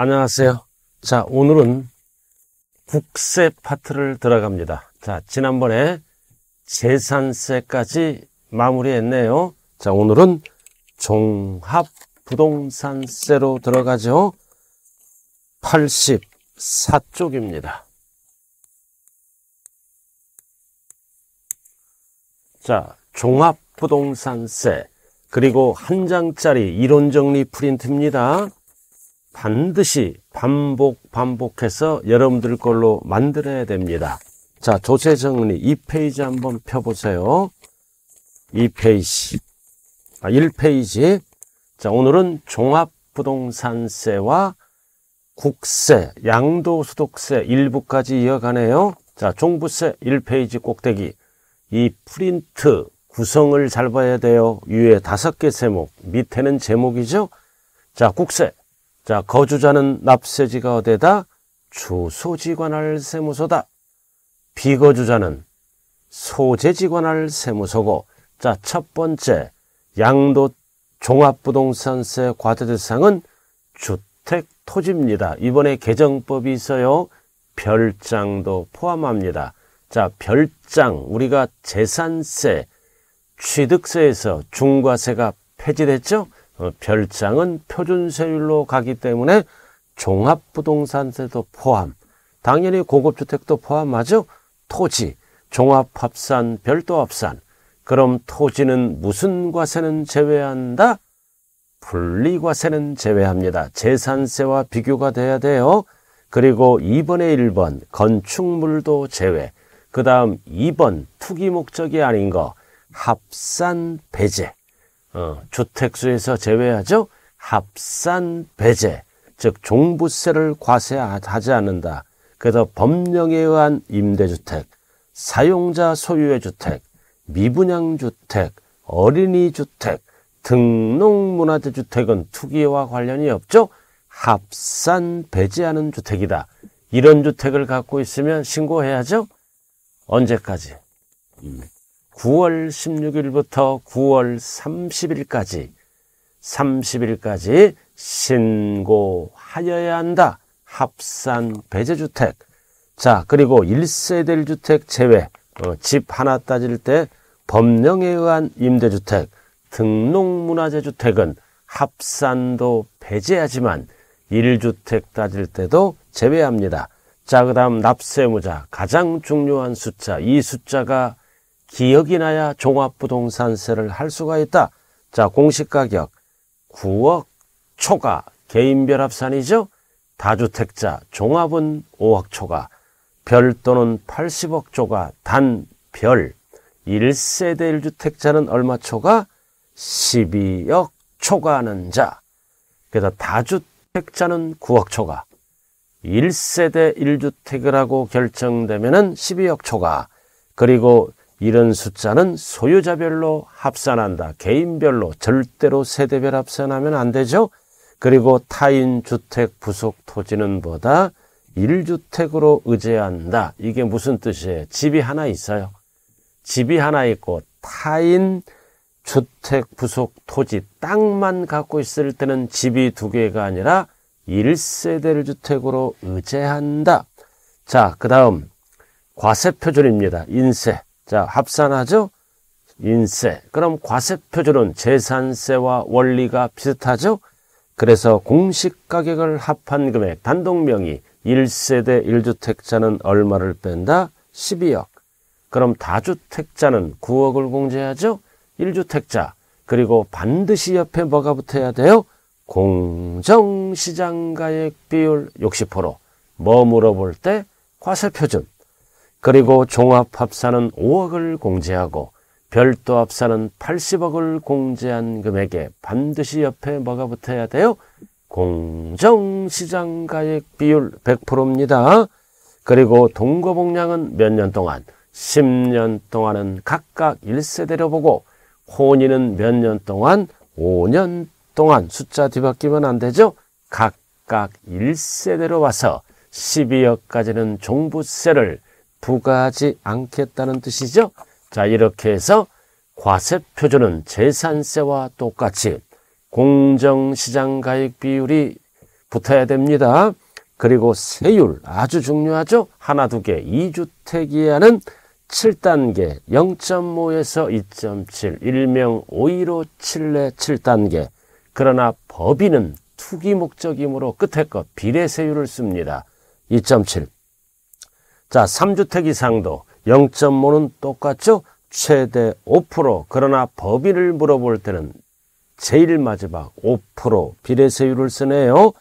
안녕하세요. 자, 오늘은 국세 파트를 들어갑니다. 자, 지난번에 재산세까지 마무리했네요. 자, 오늘은 종합부동산세로 들어가죠. 84쪽입니다. 자, 종합부동산세 그리고 한 장짜리 이론정리 프린트입니다. 반드시 반복 반복해서 여러분들 걸로 만들어야 됩니다. 자, 조세 정리 이 페이지 한번 펴보세요. 이 페이지, 아, 1페이지. 자, 오늘은 종합부동산세와 국세, 양도소득세 일부까지 이어가네요. 자, 종부세 1페이지 꼭대기. 이 프린트 구성을 잘 봐야 돼요. 위에 다섯 개 제목, 밑에는 제목이죠. 자, 국세 자, 거주자는 납세지가 어디다? 주소지관할 세무서다. 비거주자는 소재지관할 세무서고, 자, 첫 번째, 양도 종합부동산세 과세 대상은 주택 토지입니다. 이번에 개정법이 있어요. 별장도 포함합니다. 자, 별장, 우리가 재산세, 취득세에서 중과세가 폐지됐죠? 어, 별장은 표준세율로 가기 때문에 종합부동산세도 포함, 당연히 고급주택도 포함하죠. 토지, 종합합산, 별도합산. 그럼 토지는 무슨 과세는 제외한다? 분리과세는 제외합니다. 재산세와 비교가 돼야 돼요. 그리고 2번의 1번 건축물도 제외. 그 다음 2번 투기 목적이 아닌 거 합산 배제. 어, 주택수에서 제외하죠. 합산 배제, 즉 종부세를 과세하지 않는다. 그래서 법령에 의한 임대주택, 사용자 소유의 주택, 미분양 주택, 어린이 주택, 등록문화재 주택은 투기와 관련이 없죠. 합산 배제하는 주택이다. 이런 주택을 갖고 있으면 신고해야죠. 언제까지? 음. 9월 16일부터 9월 30일까지 30일까지 신고하여야 한다. 합산 배제주택. 자, 그리고 1세대 주택 제외, 어, 집 하나 따질 때 법령에 의한 임대주택, 등록문화재 주택은 합산도 배제하지만 1주택 따질 때도 제외합니다. 자, 그 다음 납세무자 가장 중요한 숫자, 이 숫자가 기억이 나야 종합부동산세를 할 수가 있다. 자, 공시가격 9억 초과 개인별 합산이죠. 다주택자 종합은 5억 초과 별 또는 80억 초과 단별 1세대 1주택자는 얼마 초과? 12억 초과하는 자. 그래서 다주택자는 9억 초과. 1세대 1주택이라고 결정되면은 12억 초과. 그리고 이런 숫자는 소유자별로 합산한다. 개인별로 절대로 세대별 합산하면 안 되죠. 그리고 타인 주택 부속 토지는 보다 1주택으로 의제한다. 이게 무슨 뜻이에요? 집이 하나 있어요. 집이 하나 있고 타인 주택 부속 토지 땅만 갖고 있을 때는 집이 두 개가 아니라 1세대를 주택으로 의제한다. 자, 그 다음 과세 표준입니다. 인세. 자, 합산하죠? 인세. 그럼 과세표준은 재산세와 원리가 비슷하죠? 그래서 공시가격을 합한 금액 단독명이 1세대 1주택자는 얼마를 뺀다? 12억. 그럼 다주택자는 9억을 공제하죠? 1주택자. 그리고 반드시 옆에 뭐가 붙어야 돼요? 공정시장가액 비율 60%. 뭐 물어볼 때? 과세표준. 그리고 종합합산은 5억을 공제하고 별도 합산은 80억을 공제한 금액에 반드시 옆에 뭐가 붙어야 돼요? 공정시장가액 비율 100%입니다. 그리고 동거복량은 몇 년 동안? 10년 동안은 각각 1세대로 보고 혼인은 몇 년 동안? 5년 동안 숫자 뒤바뀌면 안 되죠? 각각 1세대로 와서 12억까지는 종부세를 부과하지 않겠다는 뜻이죠. 자 이렇게 해서 과세표준은 재산세와 똑같이 공정시장 가액 비율이 붙어야 됩니다. 그리고 세율 아주 중요하죠. 하나 두개 2주택 이하는 7단계 0.5에서 2.7 일명 5.15 7례 7단계 그러나 법인은 투기 목적이므로 끝에 것 비례세율을 씁니다. 2.7 자, 3주택 이상도 0.5는 똑같죠? 최대 5% 그러나 법인을 물어볼 때는 제일 마지막 5% 비례세율을 쓰네요.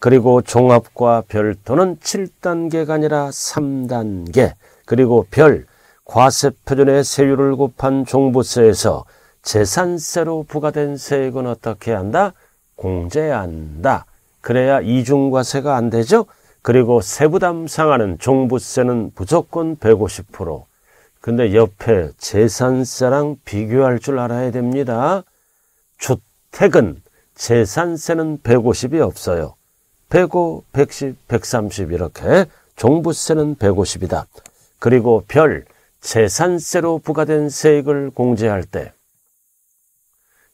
그리고 종합과 별도는 7단계가 아니라 3단계 그리고 별 과세 표준의 세율을 곱한 종부세에서 재산세로 부과된 세액은 어떻게 한다? 공제한다. 그래야 이중과세가 안 되죠? 그리고 세부담 상하는 종부세는 무조건 150%. 근데 옆에 재산세랑 비교할 줄 알아야 됩니다. 주택은 재산세는 150이 없어요. 105, 110, 130 이렇게 종부세는 150이다. 그리고 별 재산세로 부과된 세액을 공제할 때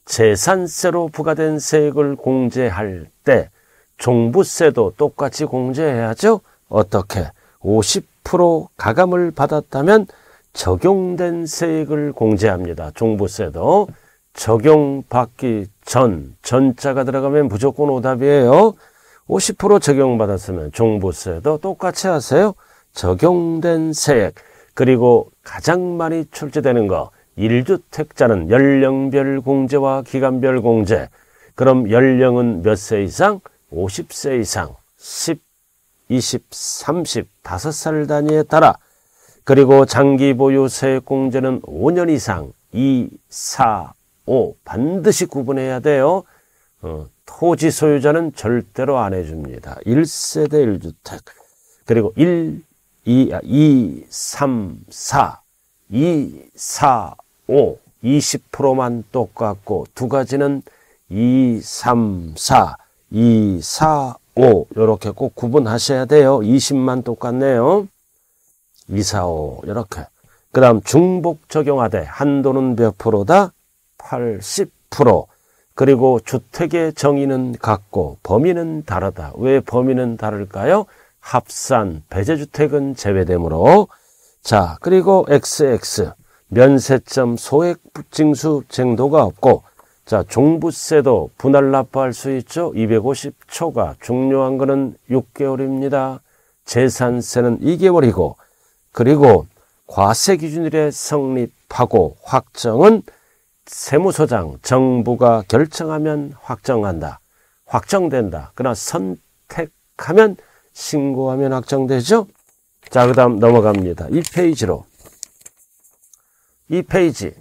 재산세로 부과된 세액을 공제할 때 종부세도 똑같이 공제해야죠. 어떻게 50% 가감을 받았다면 적용된 세액을 공제합니다. 종부세도 적용받기 전 전자가 들어가면 무조건 오답이에요. 50% 적용받았으면 종부세도 똑같이 하세요. 적용된 세액 그리고 가장 많이 출제되는 거 1주택자는 연령별 공제와 기간별 공제 그럼 연령은 몇 세 이상? 50세 이상 10, 20, 30, 5살 단위에 따라 그리고 장기 보유 세액공제는 5년 이상 2, 4, 5 반드시 구분해야 돼요. 어, 토지 소유자는 절대로 안 해줍니다. 1세대 1주택 그리고 1, 2, 2, 3, 4, 2, 4, 5 20%만 똑같고 두 가지는 2, 3, 4 2, 4, 5 이렇게 꼭 구분하셔야 돼요. 20만 똑같네요. 2, 4, 5 이렇게. 그 다음 중복 적용하되 한도는 몇 프로다? 80% 그리고 주택의 정의는 같고 범위는 다르다. 왜 범위는 다를까요? 합산, 배제주택은 제외되므로 자 그리고 XX 면세점 소액 징수 쟁도가 없고 자, 종부세도 분할 납부할 수 있죠. 250초가 중요한 거는 6개월입니다. 재산세는 2개월이고 그리고 과세 기준일에 성립하고 확정은 세무서장 정부가 결정하면 확정한다. 확정된다. 그러나 선택하면 신고하면 확정되죠. 자, 그다음 넘어갑니다. 2페이지로 2페이지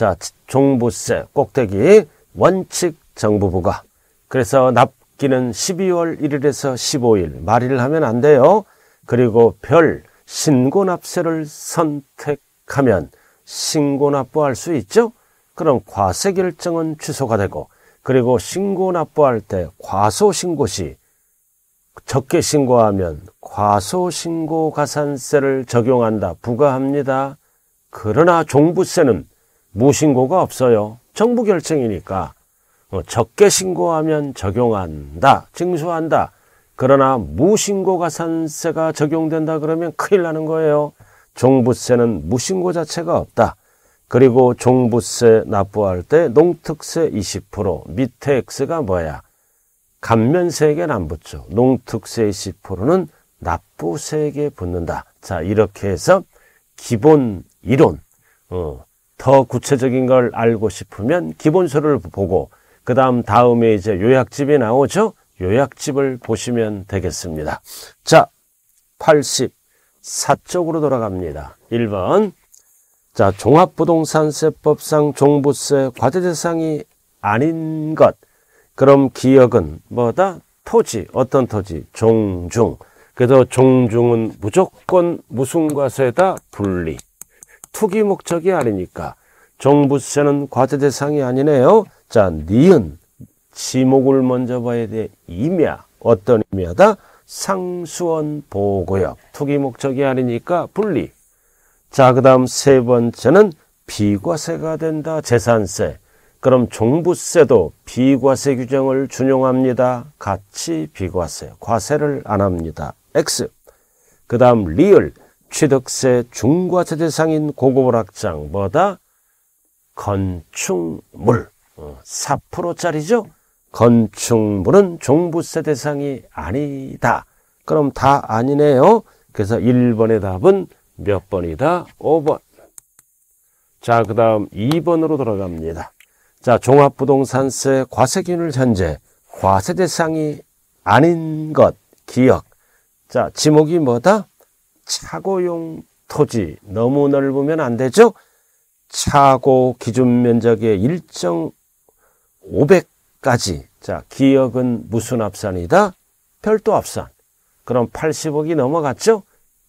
자, 종부세 꼭대기 원칙 정부 부가 그래서 납기는 12월 1일에서 15일 말일 하면 안 돼요. 그리고 별 신고 납세를 선택하면 신고 납부할 수 있죠. 그럼 과세 결정은 취소가 되고 그리고 신고 납부할 때 과소 신고 시 적게 신고하면 과소 신고 가산세를 적용한다 부과합니다. 그러나 종부세는 무신고가 없어요. 정부 결정이니까 어, 적게 신고하면 적용한다, 징수한다. 그러나 무신고가 산세가 적용된다 그러면 큰일 나는 거예요. 종부세는 무신고 자체가 없다. 그리고 종부세 납부할 때 농특세 20% 밑에 X가 뭐야? 감면세액엔 에안 붙죠. 농특세 20%는 납부세액에 붙는다. 자 이렇게 해서 기본 이론 어, 더 구체적인 걸 알고 싶으면 기본서를 보고 그 다음 다음에 이제 요약집이 나오죠. 요약집을 보시면 되겠습니다. 자, 84쪽으로 돌아갑니다. 1번 자, 종합부동산세법상 종부세 과세 대상이 아닌 것. 그럼 기억은 뭐다? 토지. 어떤 토지? 종중. 그래서 종중은 무조건 무슨 과세다? 분리. 투기 목적이 아니니까 종부세는 과세 대상이 아니네요. 자, 니은 지목을 먼저 봐야 돼. 임야 어떤 임야다? 상수원 보고역 투기 목적이 아니니까 분리. 자, 그다음 세 번째는 비과세가 된다. 재산세. 그럼 종부세도 비과세 규정을 준용합니다. 같이 비과세, 과세를 안 합니다. X. 그 다음 리을, 취득세 중과세 대상인 고급오락장보다 건축물 4%짜리죠. 어, 건축물은 종부세 대상이 아니다. 그럼 다 아니네요. 그래서 1번의 답은 몇 번이다? 5번. 자, 그 다음 2번으로 들어갑니다. 자, 종합부동산세 과세균을 현재 과세 대상이 아닌 것, 기억. 자, 지목이 뭐다? 차고용 토지 너무 넓으면 안 되죠. 차고 기준 면적의 일정 500까지. 자, 기역은 무슨 합산이다? 별도 합산. 그럼 80억이 넘어갔죠?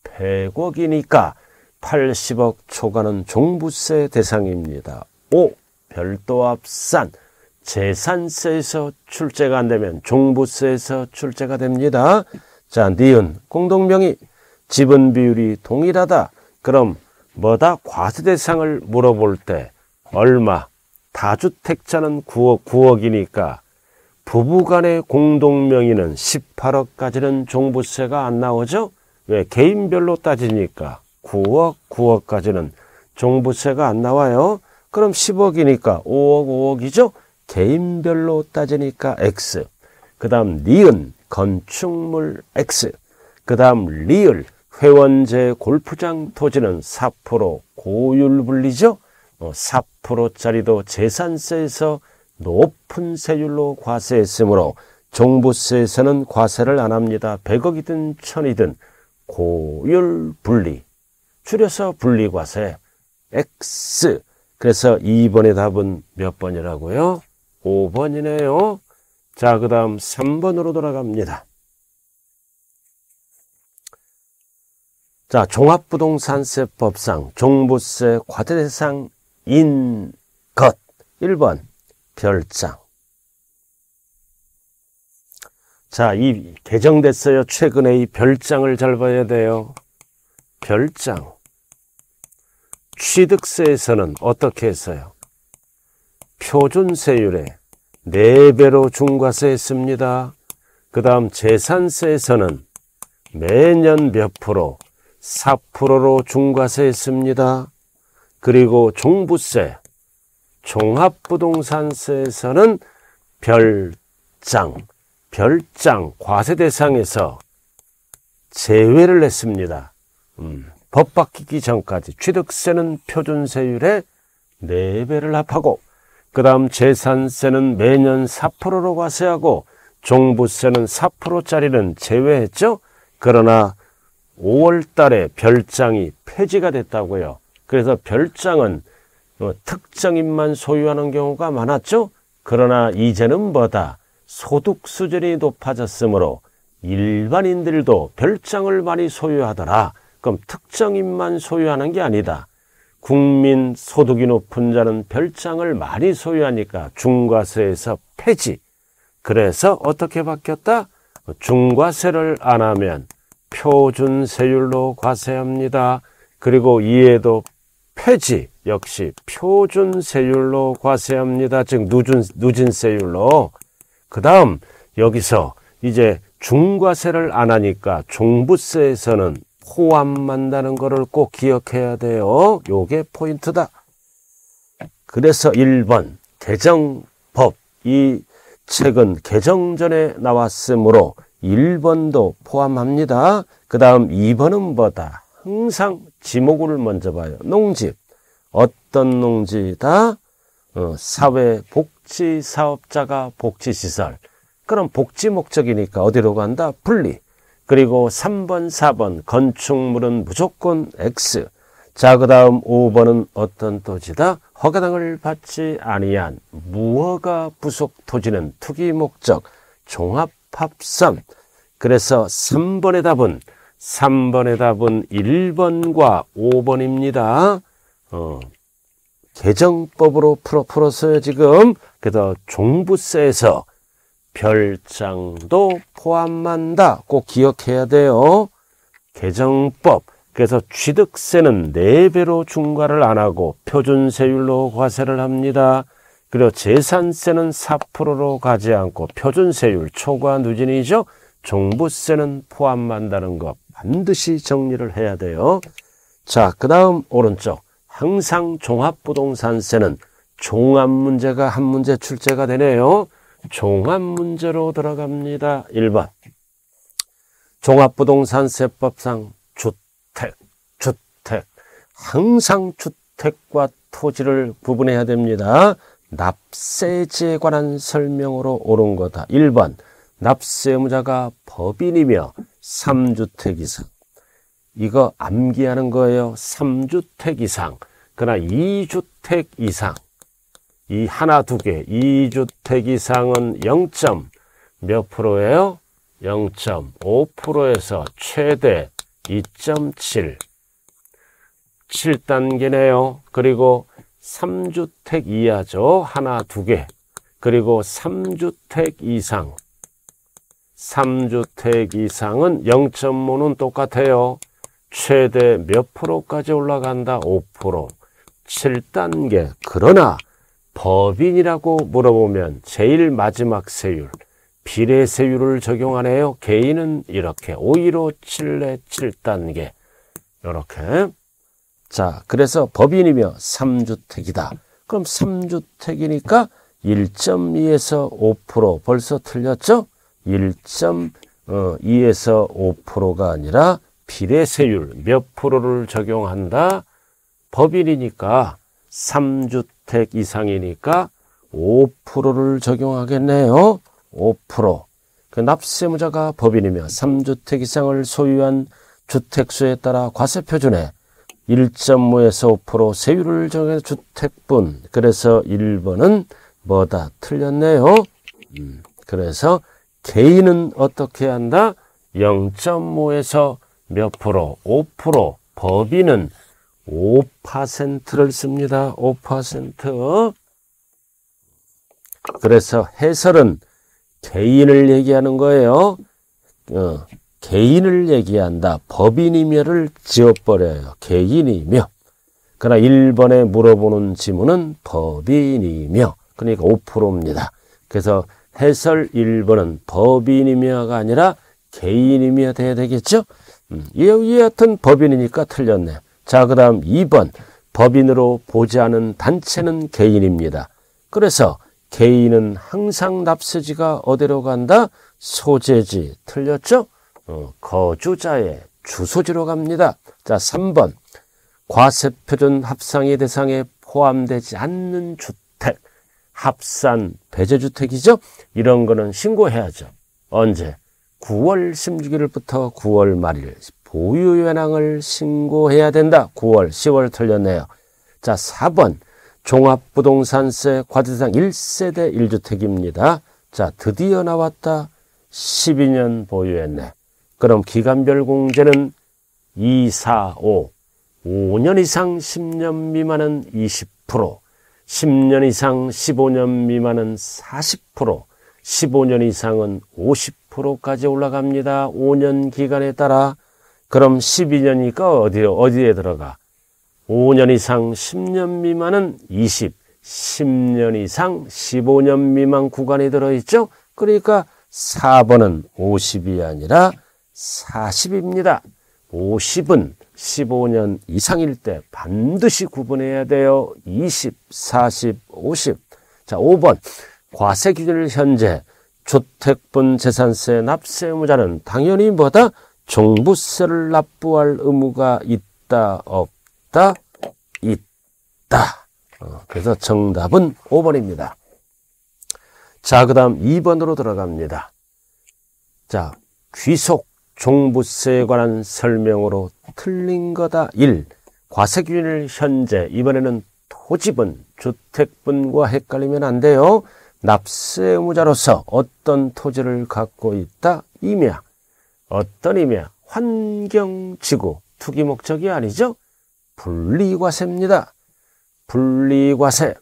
100억이니까 80억 초과는 종부세 대상입니다. 5. 별도 합산. 재산세에서 출제가 안 되면 종부세에서 출제가 됩니다. 자, 니은 공동명의 지분 비율이 동일하다. 그럼 뭐다 과세 대상을 물어볼 때 얼마 다주택자는 9억 9억이니까 부부간의 공동명의는 18억까지는 종부세가 안 나오죠? 왜 개인별로 따지니까 9억 9억까지는 종부세가 안 나와요. 그럼 10억이니까 5억 5억이죠? 개인별로 따지니까 X. 그 다음 니은 건축물 X. 그 다음 리을 회원제 골프장 토지는 4% 고율 분리죠. 4%짜리도 어, 재산세에서 높은 세율로 과세했으므로 종부세에서는 과세를 안 합니다. 100억이든 1000이든 고율 분리, 줄여서 분리과세 X. 그래서 2번의 답은 몇 번이라고요? 5번이네요. 자, 그 다음 3번으로 돌아갑니다. 자, 종합부동산세법상 종부세 과대 대상인 것 1번 별장 자, 이 개정됐어요. 최근에 이 별장을 잘 봐야 돼요. 별장 취득세에서는 어떻게 했어요? 표준세율에 4배로 중과세했습니다. 그 다음 재산세에서는 매년 몇 프로 4%로 중과세했습니다. 그리고 종부세, 종합부동산세에서는 별장, 별장 과세 대상에서 제외를 했습니다. 음, 법 바뀌기 전까지 취득세는 표준세율의 4배를 합하고 그 다음 재산세는 매년 4%로 과세하고 종부세는 4%짜리는 제외했죠. 그러나 5월 달에 별장이 폐지가 됐다고요. 그래서 별장은 뭐 특정인만 소유하는 경우가 많았죠. 그러나 이제는 뭐다 소득 수준이 높아졌으므로 일반인들도 별장을 많이 소유하더라. 그럼 특정인만 소유하는 게 아니다. 국민 소득이 높은 자는 별장을 많이 소유하니까 중과세에서 폐지. 그래서 어떻게 바뀌었다? 중과세를 안 하면 표준 세율로 과세합니다. 그리고 이에도 폐지 역시 표준 세율로 과세합니다. 즉 누진 누진 세율로. 그다음 여기서 이제 중과세를 안 하니까 종부세에서는 포함한다는 것을 꼭 기억해야 돼요. 요게 포인트다. 그래서 1번 개정법 이 책은 개정 전에 나왔으므로 1번도 포함합니다. 그 다음 2번은 뭐다? 항상 지목을 먼저 봐요. 농지. 어떤 농지다? 어, 사회복지 사업자가 복지시설. 그럼 복지 목적이니까 어디로 간다? 분리. 그리고 3번, 4번 건축물은 무조건 X. 자, 그 다음 5번은 어떤 토지다? 허가당을 받지 아니한 무허가 부속 토지는 투기 목적, 종합 팝3. 그래서 3번의 답은 3번의 답은 1번과 5번입니다. 어, 개정법으로 풀어 풀었어요, 지금. 그래서 종부세에서 별장도 포함한다. 꼭 기억해야 돼요. 개정법. 그래서 취득세는 4배로 중과를 안 하고 표준세율로 과세를 합니다. 그리고 재산세는 4%로 가지 않고 표준세율 초과 누진이죠. 종부세는 포함한다는 것 반드시 정리를 해야 돼요. 자, 그 다음 오른쪽. 항상 종합부동산세는 종합 문제가 한 문제 출제가 되네요. 종합 문제로 들어갑니다. 1번. 종합부동산세법상 주택, 주택. 항상 주택과 토지를 구분해야 됩니다. 납세지에 관한 설명으로 옳은 거다. 1번 납세 무자가 법인이며 3주택 이상 이거 암기하는 거예요. 3주택 이상 그러나 2주택 이상 이 하나 두개 2주택 이상은 0. 몇 프로예요? 0.5%에서 최대 2.7 7단계네요. 그리고 3주택 이하죠. 하나, 두 개. 그리고 3주택 이상. 3주택 이상은 0.5는 똑같아요. 최대 몇 프로까지 올라간다? 5%. 7단계. 그러나 법인이라고 물어보면 제일 마지막 세율, 비례세율을 적용하네요. 개인은 이렇게 515 7례 7단계. 이렇게 자, 그래서 법인이며 3주택이다. 그럼 3주택이니까 1.2에서 5% 벌써 틀렸죠? 1.2에서 어, 5%가 아니라 비례세율 몇 프로를 적용한다? 법인이니까 3주택 이상이니까 5%를 적용하겠네요. 5%. 그 납세무자가 법인이며 3주택 이상을 소유한 주택수에 따라 과세표준에 1.5에서 5% 세율을 정해 주택분. 그래서 1번은 뭐다? 틀렸네요. 음, 그래서 개인은 어떻게 한다? 0.5에서 몇 프로? 5% 법인은 5%를 씁니다. 5% 그래서 해설은 개인을 얘기하는 거예요. 어, 개인을 얘기한다. 법인이며를 지어버려요 개인이며. 그러나 1번에 물어보는 지문은 법인이며. 그러니까 5%입니다. 그래서 해설 1번은 법인이며가 아니라 개인이며 돼야 되겠죠? 음, 여하튼 법인이니까 틀렸네. 자, 그 다음 2번. 법인으로 보지 않은 단체는 개인입니다. 그래서 개인은 항상 납세지가 어디로 간다? 소재지. 틀렸죠? 어, 거주자의 주소지로 갑니다. 자, 3번. 과세표준 합상의 대상에 포함되지 않는 주택, 합산, 배제주택이죠? 이런 거는 신고해야죠. 언제? 9월 16일부터 9월 말일 보유현황을 신고해야 된다. 9월, 10월 틀렸네요. 자, 4번. 종합부동산세 과세상 1세대 1주택입니다. 자, 드디어 나왔다. 12년 보유했네. 그럼 기간별 공제는 2, 4, 5, 5년 이상 10년 미만은 20%, 10년 이상 15년 미만은 40%, 15년 이상은 50%까지 올라갑니다. 5년 기간에 따라 그럼 12년이니까 어디, 어디에 들어가? 5년 이상 10년 미만은 20, 10년 이상 15년 미만 구간에 들어있죠? 그러니까 4번은 50이 아니라 40입니다. 50은 15년 이상일 때 반드시 구분해야 돼요. 20, 40, 50. 자, 5번. 과세 기준을 현재 주택분 재산세 납세 의무자는 당연히 뭐다? 종부세를 납부할 의무가 있다, 없다, 있다. 어, 그래서 정답은 5번입니다. 자, 그 다음 2번으로 들어갑니다. 자, 귀속 종부세에 관한 설명으로 틀린 거다. 1. 과세균일 현재 이번에는 토지분, 주택분과 헷갈리면 안 돼요. 납세 의무자로서 어떤 토지를 갖고 있다? 임야. 어떤 임야? 환경지구, 투기 목적이 아니죠? 분리과세입니다. 분리과세.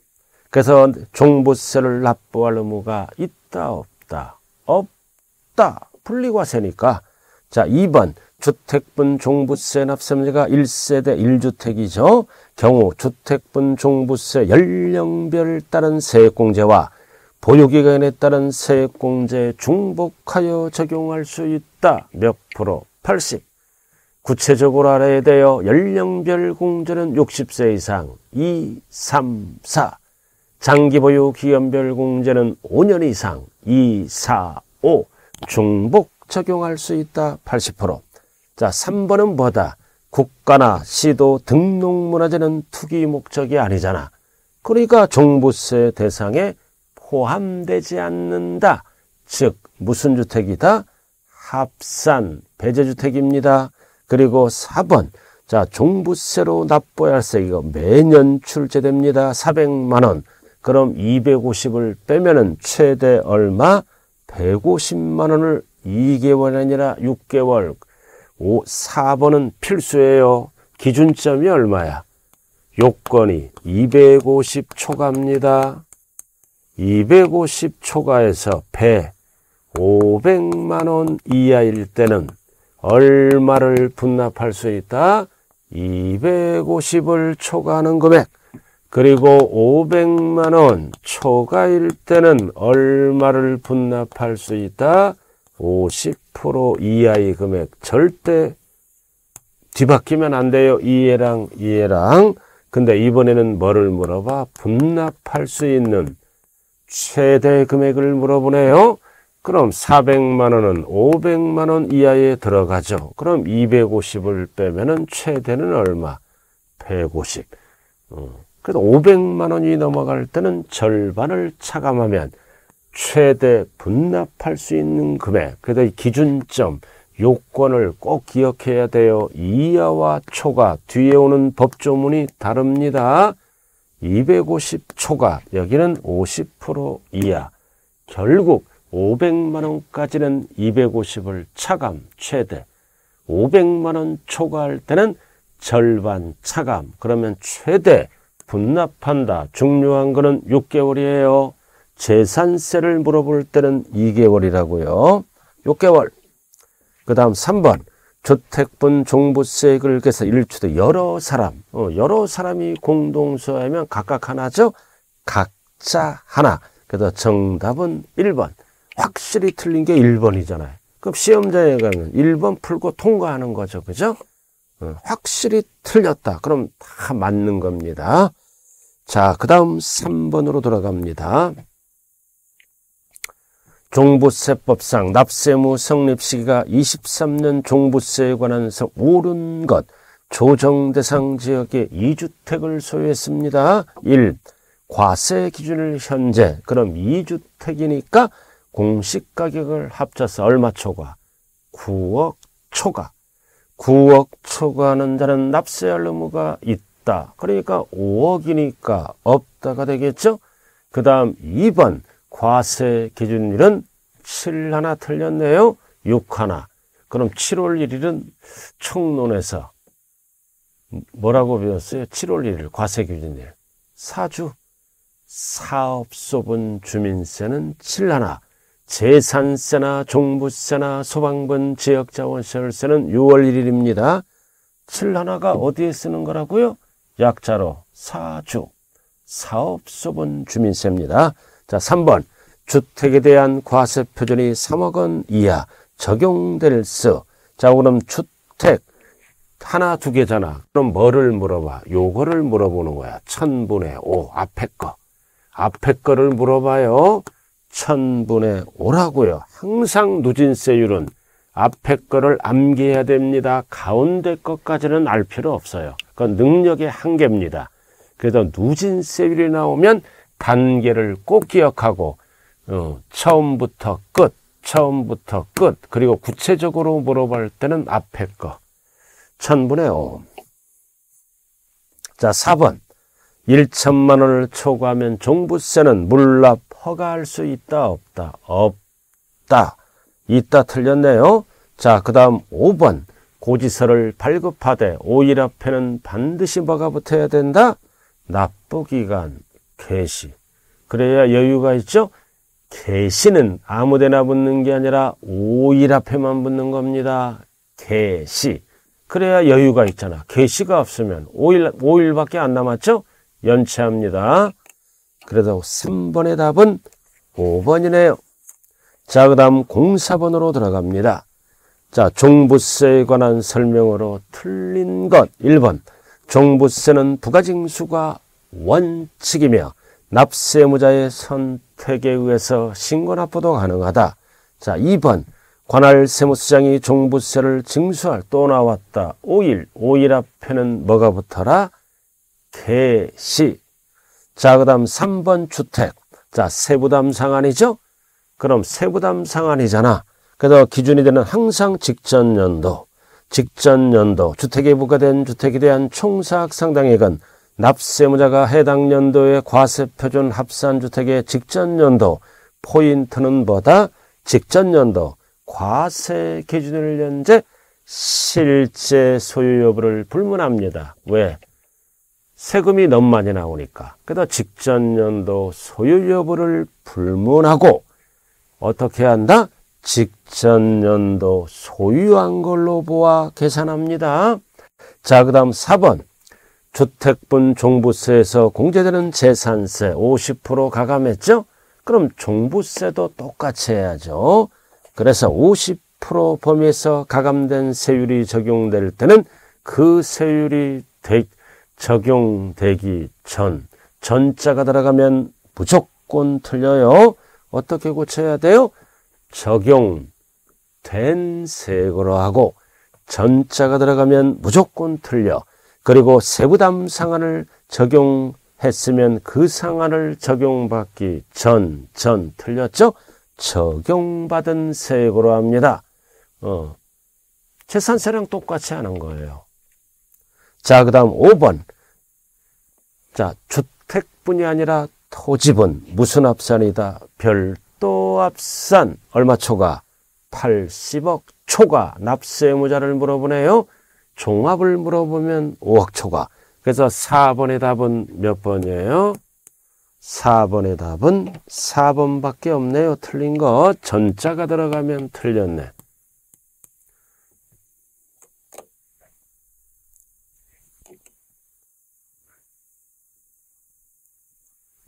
그래서 종부세를 납부할 의무가 있다, 없다? 없다. 분리과세니까 자, 2번 주택분 종부세 납세자가 1세대 1주택이죠. 경우 주택분 종부세 연령별 따른 세액공제와 보유기간에 따른 세액공제 중복하여 적용할 수 있다. 몇 프로? 80. 구체적으로 알아야 돼요. 연령별 공제는 60세 이상 2, 3, 4. 장기 보유 기간별 공제는 5년 이상 2, 4, 5. 중복 적용할 수 있다. 80%. 자, 3번은 뭐다? 국가나 시도 등록문화재는 투기 목적이 아니잖아. 그러니까 종부세 대상에 포함되지 않는다. 즉, 무슨 주택이다? 합산, 배제주택입니다. 그리고 4번. 자, 종부세로 납부해야 할 세, 이거 매년 출제됩니다. 400만원. 그럼 250을 빼면은 최대 얼마? 150만원을 2개월 아니라 6개월. 5, 4번은 필수예요. 기준점이 얼마야? 요건이 250 초과입니다. 250 초과에서 배 500만원 이하일 때는 얼마를 분납할 수 있다? 250을 초과하는 금액. 그리고 500만원 초과일 때는 얼마를 분납할 수 있다? 50% 이하의 금액 절대 뒤바뀌면 안 돼요. 이해랑 이해랑. 근데 이번에는 뭐를 물어봐? 분납할 수 있는 최대 금액을 물어보네요. 그럼 400만 원은 500만 원 이하에 들어가죠. 그럼 250을 빼면은 최대는 얼마? 150. 음. 그래서 500만 원이 넘어갈 때는 절반을 차감하면 최대 분납할 수 있는 금액, 그다서이 기준점, 요건을 꼭 기억해야 돼요. 이하와 초과, 뒤에 오는 법조문이 다릅니다. 250초과, 여기는 50% 이하. 결국 500만원까지는 250을 차감, 최대. 500만원 초과할 때는 절반 차감, 그러면 최대 분납한다. 중요한 거는 6개월이에요. 재산세를 물어볼 때는 2개월이라고요. 6개월. 그 다음 3번 주택분 종부세액을 계서 일주도 여러 사람, 어, 여러 사람이 공동소유하면 각각 하나죠. 각자 하나. 그래서 정답은 1번. 확실히 틀린 게 1번이잖아요. 그럼 시험장에 가면 1번 풀고 통과하는 거죠. 그죠? 어, 확실히 틀렸다. 그럼 다 맞는 겁니다. 자, 그 다음 3번으로 돌아갑니다. 종부세법상 납세무 성립 시기가 23년 종부세에 관한 옳은 것 조정 대상 지역에 2주택을 소유했습니다. 1. 과세 기준을 현재 그럼 2주택이니까 공시 가격을 합쳐서 얼마 초과? 9억 초과. 9억 초과하는 자는 납세할 의무가 있다. 그러니까 5억이니까 없다가 되겠죠? 그 다음 2번 과세 기준일은 7 하나 틀렸네요. 6 하나. 그럼 7월 1일은 총론에서 뭐라고 배웠어요? 7월 1일 과세 기준일. 4주 사업소분 주민세는 7 하나. 재산세나 종부세나 소방분 지역자원세는 6월 1일입니다. 7 하나가 어디에 쓰는 거라고요? 약자로 4주 사업소분 주민세입니다. 자, 3번. 주택에 대한 과세 표준이 3억 원 이하 적용될 수. 자, 그럼 주택 하나 두 개잖아. 그럼 뭐를 물어봐? 요거를 물어보는 거야. 천분의 5 앞에 거. 앞에 거를 물어봐요. 천분의 5라고요. 항상 누진세율은 앞에 거를 암기해야 됩니다. 가운데 것까지는 알 필요 없어요. 그건 능력의 한계입니다. 그래서 누진세율이 나오면 단계를 꼭 기억하고 어, 처음부터 끝, 처음부터 끝 그리고 구체적으로 물어볼 때는 앞에 거 천분의 오. 자 4번 1천만 원을 초과하면 종부세는 물납 허가할 수 있다 없다 없다 있다 틀렸네요 자그 다음 5번 고지서를 발급하되 5일 앞에는 반드시 뭐가 붙어야 된다 납부기간 계시 그래야 여유가 있죠? 계시는 아무데나 붙는 게 아니라 오일 앞에만 붙는 겁니다. 계시 그래야 여유가 있잖아. 계시가 없으면 5일, 5일밖에 안 남았죠? 연체합니다. 그래도 3번의 답은 5번이네요. 자, 그 다음 공사번으로 들어갑니다. 자, 종부세에 관한 설명으로 틀린 것 1번. 종부세는 부가징수가 원칙이며 납세무자의 선택에 의해서 신고납부도 가능하다. 자, 2번 관할 세무서장이 종부세를 징수할 또 나왔다. 5일, 5일 앞에는 뭐가 붙어라? 개시. 자, 그 다음 3번 주택. 자, 세부담 상한이죠? 그럼 세부담 상한이잖아. 그래서 기준이 되는 항상 직전 연도, 직전 연도, 주택에 부과된 주택에 대한 총사학 상당액은 납세무자가 해당 연도에 과세표준 합산주택의 직전 연도 포인트는 뭐다? 직전 연도 과세 기준을 연재 실제 소유 여부를 불문합니다. 왜? 세금이 너무 많이 나오니까. 그다 직전 연도 소유 여부를 불문하고 어떻게 한다? 직전 연도 소유한 걸로 보아 계산합니다. 자, 그 다음 4번. 주택분 종부세에서 공제되는 재산세 50% 가감했죠? 그럼 종부세도 똑같이 해야죠. 그래서 50% 범위에서 가감된 세율이 적용될 때는 그 세율이 되, 적용되기 전 전자가 들어가면 무조건 틀려요. 어떻게 고쳐야 돼요? 적용된 세으로 하고 전자가 들어가면 무조건 틀려. 그리고 세부담 상한을 적용했으면 그 상한을 적용받기 전, 전 틀렸죠? 적용받은 세액으로 합니다. 어. 재산세랑 똑같이 하는 거예요. 자, 그 다음 5번. 자, 주택뿐이 아니라 토지분, 무슨 합산이다? 별도 합산. 얼마 초과? 80억 초과. 납세 의무자를 물어보네요. 종합을 물어보면 5억초과. 그래서 4번의 답은 몇 번이에요? 4번의 답은 4번밖에 없네요. 틀린 거. 전자가 들어가면 틀렸네.